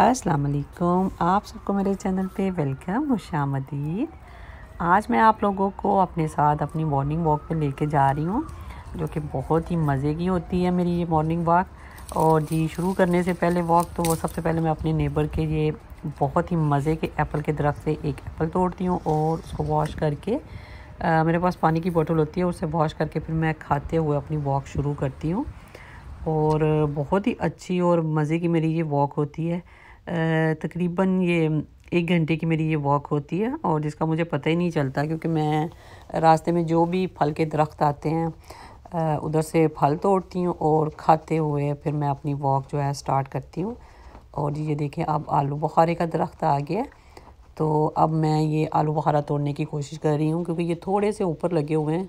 असलकुम आप सबको मेरे चैनल पे वेलकम खुशामदीद आज मैं आप लोगों को अपने साथ अपनी मॉर्निंग वॉक पे लेके जा रही हूँ जो कि बहुत ही मज़े की होती है मेरी ये मॉर्निंग वॉक और जी शुरू करने से पहले वॉक तो वो सबसे पहले मैं अपने नेबर के ये बहुत ही मज़े के एप्पल के दरख्त से एक एप्पल तोड़ती हूँ और उसको वॉश करके आ, मेरे पास पानी की बोतल होती है उसे वॉश करके फिर मैं खाते हुए अपनी वॉक शुरू करती हूँ और बहुत ही अच्छी और मज़े की मेरी ये वॉक होती है तकरीबन ये एक घंटे की मेरी ये वॉक होती है और जिसका मुझे पता ही नहीं चलता क्योंकि मैं रास्ते में जो भी फल के दरख्त आते हैं उधर से फल तोड़ती हूँ और खाते हुए फिर मैं अपनी वॉक जो है स्टार्ट करती हूँ और ये देखें अब आलू बुखारे का दरख्त आ गया तो अब मैं ये आलू बुखारा तोड़ने की कोशिश कर रही हूँ क्योंकि ये थोड़े से ऊपर लगे हुए हैं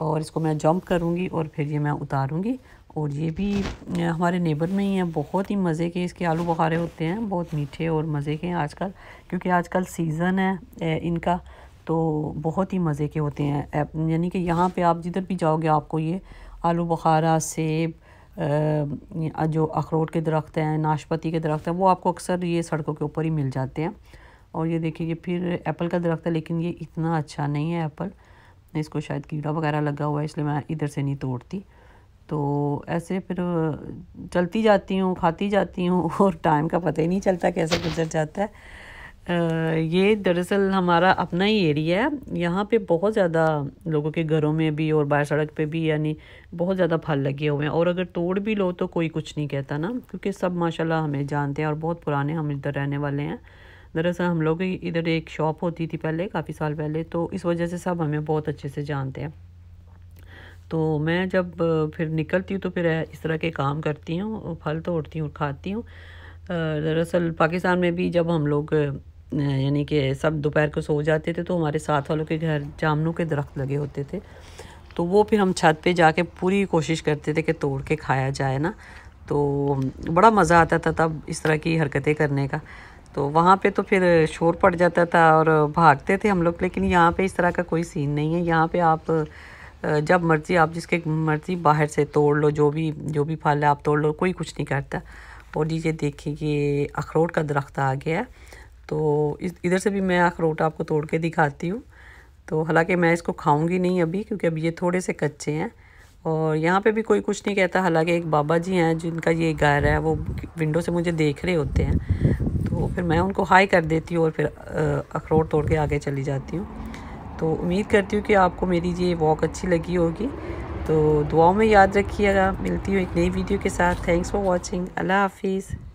और इसको मैं जंप करूँगी और फिर ये मैं उतारूँगी और ये भी हमारे नेबर में ही है बहुत ही मज़े के इसके आलू बुखारे होते हैं बहुत मीठे और मज़े के हैं आजकल क्योंकि आजकल सीज़न है इनका तो बहुत ही मज़े के होते हैं यानी कि यहाँ पे आप जिधर भी जाओगे आपको ये आलू बुखारा सेब जो अखरोट के दरख्त हैं नाशपाती के दरख्त हैं वो आपको अक्सर ये सड़कों के ऊपर ही मिल जाते हैं और ये देखिए ये फिर एप्पल का दरख्त है लेकिन ये इतना अच्छा नहीं है एप्पल इसको शायद कीड़ा वगैरह लगा हुआ है इसलिए मैं इधर से नहीं तोड़ती तो ऐसे फिर चलती जाती हूँ खाती जाती हूँ और टाइम का पता ही नहीं चलता कैसे गुजर जाता है ये दरअसल हमारा अपना ही एरिया है यहाँ पे बहुत ज़्यादा लोगों के घरों में भी और बाहर सड़क पे भी यानी बहुत ज़्यादा फल लगे हुए हैं और अगर तोड़ भी लो तो कोई कुछ नहीं कहता ना क्योंकि सब माशाल्लाह हमें जानते हैं और बहुत पुराने हम इधर रहने वाले हैं दरअसल हम लोग इधर एक शॉप होती थी पहले काफ़ी साल पहले तो इस वजह से सब हमें बहुत अच्छे से जानते हैं तो मैं जब फिर निकलती हूँ तो फिर इस तरह के काम करती हूँ फल तोड़ती हूँ खाती हूँ दरअसल पाकिस्तान में भी जब हम लोग यानी कि सब दोपहर को सो जाते थे तो हमारे साथ वालों के घर जामनों के दरख्त लगे होते थे तो वो फिर हम छत पे जाके पूरी कोशिश करते थे कि तोड़ के खाया जाए ना तो बड़ा मज़ा आता था तब इस तरह की हरकतें करने का तो वहाँ पे तो फिर शोर पड़ जाता था और भागते थे हम लोग लेकिन यहाँ पे इस तरह का कोई सीन नहीं है यहाँ पे आप जब मर्ज़ी आप जिसके मर्ज़ी बाहर से तोड़ लो जो भी जो भी फल है आप तोड़ लो कोई कुछ नहीं करता और ये देखिए कि अखरोट का दरख्त आ गया है तो इस इधर से भी मैं अखरोट आपको तोड़ के दिखाती हूँ तो हालांकि मैं इसको खाऊंगी नहीं अभी क्योंकि अभी ये थोड़े से कच्चे हैं और यहाँ पे भी कोई कुछ नहीं कहता हालांकि एक बाबा जी हैं जिनका ये घर है वो विंडो से मुझे देख रहे होते हैं तो फिर मैं उनको हाई कर देती हूँ और फिर अखरोट तोड़ के आगे चली जाती हूँ तो उम्मीद करती हूँ कि आपको मेरी ये वॉक अच्छी लगी होगी तो दुआओं में याद रखिएगा मिलती हूँ एक नई वीडियो के साथ थैंक्स फॉर वॉचिंग अल्लाह हाफिज़